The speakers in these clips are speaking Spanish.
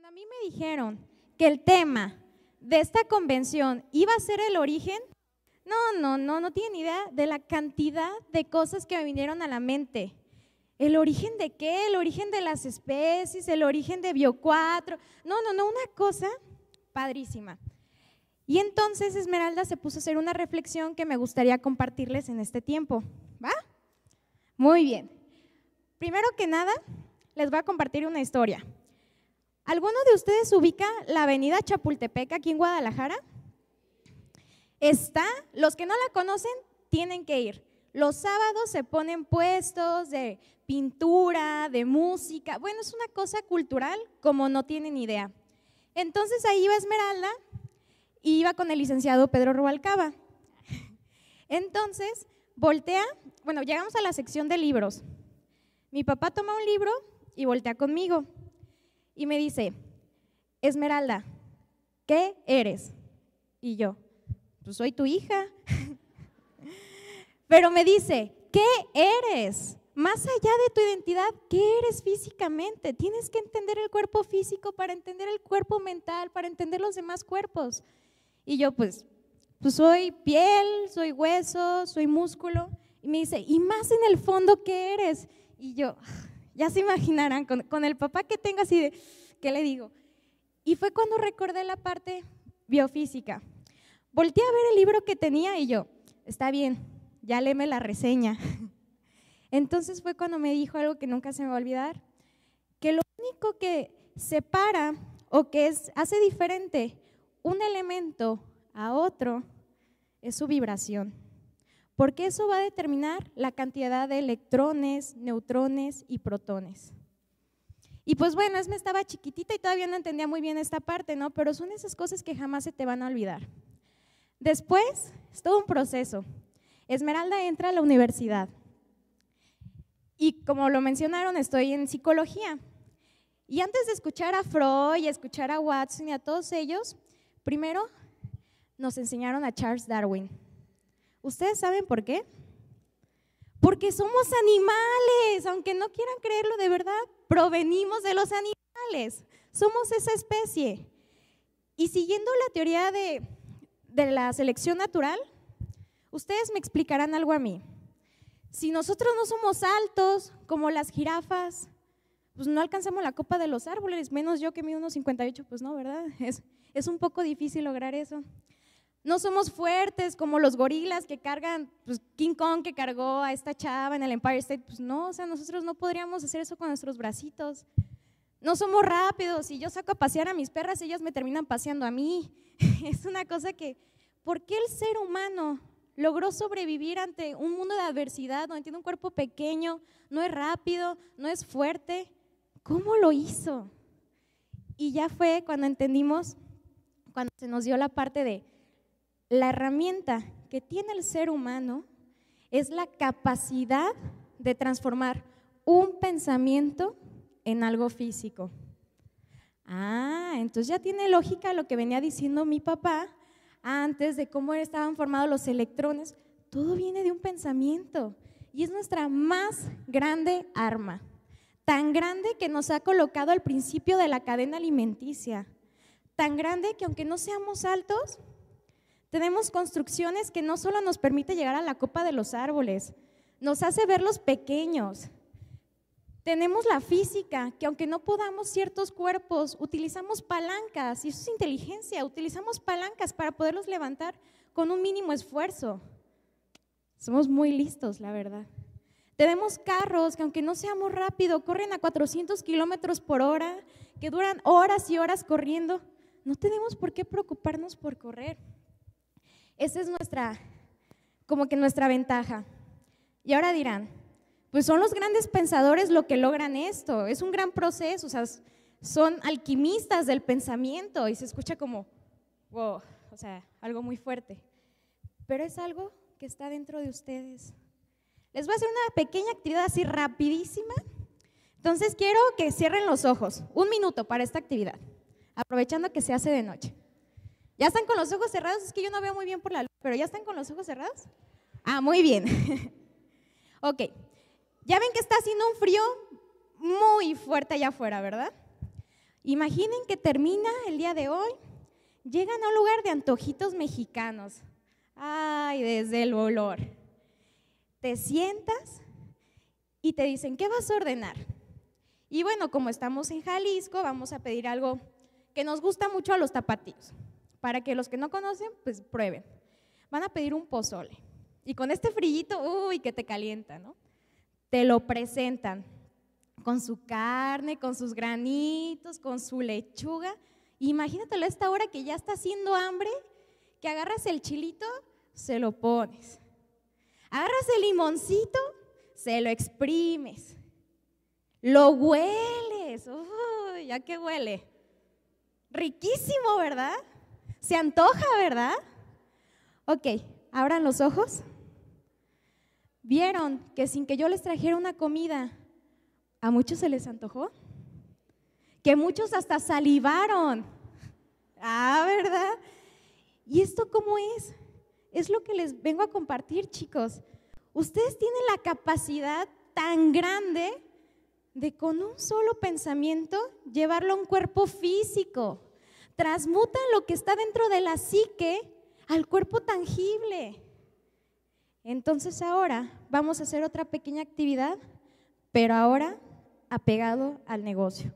Cuando a mí me dijeron que el tema de esta convención iba a ser el origen, no, no, no, no tienen idea de la cantidad de cosas que me vinieron a la mente. ¿El origen de qué? El origen de las especies, el origen de Bio 4. No, no, no, una cosa padrísima. Y entonces Esmeralda se puso a hacer una reflexión que me gustaría compartirles en este tiempo. ¿Va? Muy bien. Primero que nada, les voy a compartir una historia. ¿Alguno de ustedes ubica la avenida Chapultepec aquí en Guadalajara? Está, los que no la conocen tienen que ir. Los sábados se ponen puestos de pintura, de música. Bueno, es una cosa cultural como no tienen idea. Entonces ahí iba Esmeralda y iba con el licenciado Pedro Rubalcaba. Entonces, voltea, bueno, llegamos a la sección de libros. Mi papá toma un libro y voltea conmigo y me dice, Esmeralda, ¿qué eres? Y yo, pues soy tu hija. Pero me dice, ¿qué eres? Más allá de tu identidad, ¿qué eres físicamente? Tienes que entender el cuerpo físico para entender el cuerpo mental, para entender los demás cuerpos. Y yo, pues, pues soy piel, soy hueso, soy músculo. Y me dice, ¿y más en el fondo qué eres? Y yo, ya se imaginarán, con, el papá que tengo así de, ¿qué le digo? Y fue cuando recordé la parte biofísica. Volté a ver el libro que tenía y yo, está bien, ya léeme la reseña. Entonces fue cuando me dijo algo que nunca se me va a olvidar, que lo único que separa o que hace diferente un elemento a otro es su vibración porque eso va a determinar la cantidad de electrones, neutrones y protones. Y pues bueno, es me estaba chiquitita y todavía no entendía muy bien esta parte, ¿no? Pero son esas cosas que jamás se te van a olvidar. Después, es todo un proceso. Esmeralda entra a la universidad. Y como lo mencionaron, estoy en psicología. Y antes de escuchar a Freud escuchar a Watson y a todos ellos, primero nos enseñaron a Charles Darwin, ¿Ustedes saben por qué? Porque somos animales, aunque no quieran creerlo de verdad, provenimos de los animales, somos esa especie. Y siguiendo la teoría de, la selección natural, ustedes me explicarán algo a mí. Si nosotros no somos altos como las jirafas, pues no alcanzamos la copa de los árboles, menos yo que mido unos 58, pues no, ¿verdad? es un poco difícil lograr eso. No somos fuertes como los gorilas que cargan, pues King Kong que cargó a esta chava en el Empire State. Pues no, o sea, nosotros no podríamos hacer eso con nuestros bracitos. No somos rápidos. Si yo saco a pasear a mis perras, ellas me terminan paseando a mí. es una cosa que, ¿por qué el ser humano logró sobrevivir ante un mundo de adversidad donde tiene un cuerpo pequeño, no es rápido, no es fuerte? ¿Cómo lo hizo? Y ya fue cuando entendimos, cuando se nos dio la parte de la herramienta que tiene el ser humano es la capacidad de transformar un pensamiento en algo físico. Ah, entonces ya tiene lógica lo que venía diciendo mi papá antes de cómo estaban formados los electrones. Todo viene de un pensamiento y es nuestra más grande arma, tan grande que nos ha colocado al principio de la cadena alimenticia, tan grande que aunque no seamos altos, tenemos construcciones que no solo nos permite llegar a la copa de los árboles, nos hace verlos pequeños. Tenemos la física, que aunque no podamos ciertos cuerpos, utilizamos palancas, y eso es inteligencia, utilizamos palancas para poderlos levantar con un mínimo esfuerzo. Somos muy listos, la verdad. Tenemos carros que aunque no seamos rápido, corren a 400 kilómetros por hora, que duran horas y horas corriendo. No tenemos por qué preocuparnos por correr. Esa es nuestra, como que nuestra ventaja. Y ahora dirán, pues son los grandes pensadores lo que logran esto, es un gran proceso, o sea, son alquimistas del pensamiento y se escucha como, wow, o sea, algo muy fuerte. Pero es algo que está dentro de ustedes. Les voy a hacer una pequeña actividad así rapidísima. Entonces quiero que cierren los ojos, un minuto para esta actividad, aprovechando que se hace de noche. ¿Ya están con los ojos cerrados? Es que yo no veo muy bien por la luz, pero ¿ya están con los ojos cerrados? Ah, muy bien. ok, ya ven que está haciendo un frío muy fuerte allá afuera, ¿verdad? Imaginen que termina el día de hoy, llegan a un lugar de antojitos mexicanos. Ay, desde el olor. Te sientas y te dicen, ¿qué vas a ordenar? Y bueno, como estamos en Jalisco, vamos a pedir algo que nos gusta mucho a los tapatíos. Para que los que no conocen, pues prueben. Van a pedir un pozole. Y con este frillito, uy, que te calienta, ¿no? Te lo presentan con su carne, con sus granitos, con su lechuga. Imagínatelo a esta hora que ya está haciendo hambre, que agarras el chilito, se lo pones. Agarras el limoncito, se lo exprimes. Lo hueles. Uy, ya que huele. Riquísimo, ¿verdad? Se antoja, ¿verdad? Ok, abran los ojos. ¿Vieron que sin que yo les trajera una comida, a muchos se les antojó? Que muchos hasta salivaron. Ah, ¿verdad? ¿Y esto cómo es? Es lo que les vengo a compartir, chicos. Ustedes tienen la capacidad tan grande de con un solo pensamiento llevarlo a un cuerpo físico transmuta lo que está dentro de la psique al cuerpo tangible. Entonces ahora vamos a hacer otra pequeña actividad, pero ahora apegado al negocio.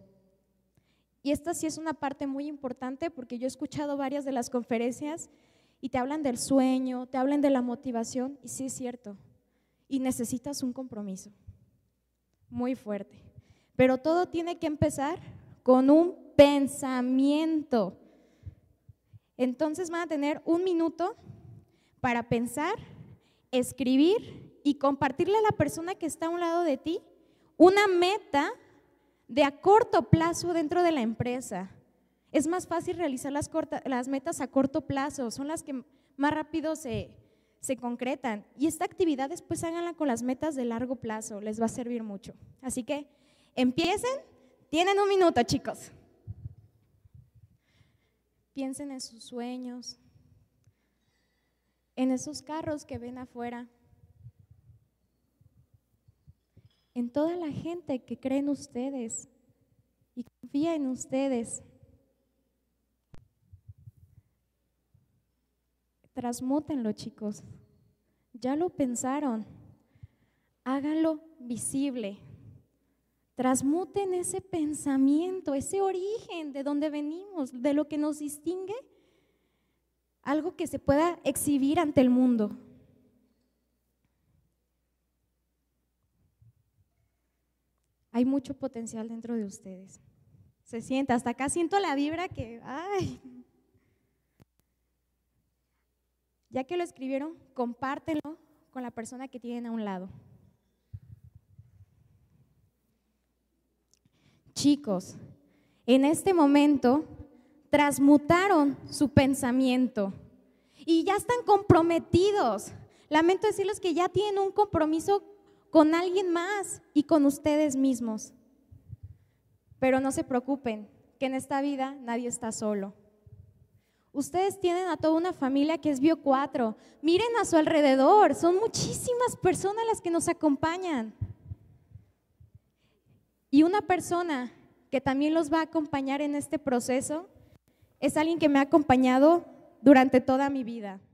Y esta sí es una parte muy importante porque yo he escuchado varias de las conferencias y te hablan del sueño, te hablan de la motivación, y sí es cierto, y necesitas un compromiso muy fuerte. Pero todo tiene que empezar con un pensamiento. Entonces van a tener un minuto para pensar, escribir y compartirle a la persona que está a un lado de ti una meta de a corto plazo dentro de la empresa. Es más fácil realizar las, metas a corto plazo, son las que más rápido se, se concretan. Y esta actividad después háganla con las metas de largo plazo, les va a servir mucho. Así que empiecen, tienen un minuto chicos piensen en sus sueños, en esos carros que ven afuera, en toda la gente que cree en ustedes y confía en ustedes. Transmútenlo, chicos. Ya lo pensaron. Háganlo visible. Transmuten ese pensamiento, ese origen de donde venimos, de lo que nos distingue, algo que se pueda exhibir ante el mundo. Hay mucho potencial dentro de ustedes. Se sienta, hasta acá siento la vibra que, ay, ya que lo escribieron, compártelo con la persona que tienen a un lado. chicos en este momento transmutaron su pensamiento y ya están comprometidos. Lamento decirles que ya tienen un compromiso con alguien más y con ustedes mismos. Pero no se preocupen, que en esta vida nadie está solo. Ustedes tienen a toda una familia que es Bio 4. Miren a su alrededor, son muchísimas personas las que nos acompañan. Y una persona que también los va a acompañar en este proceso es alguien que me ha acompañado durante toda mi vida.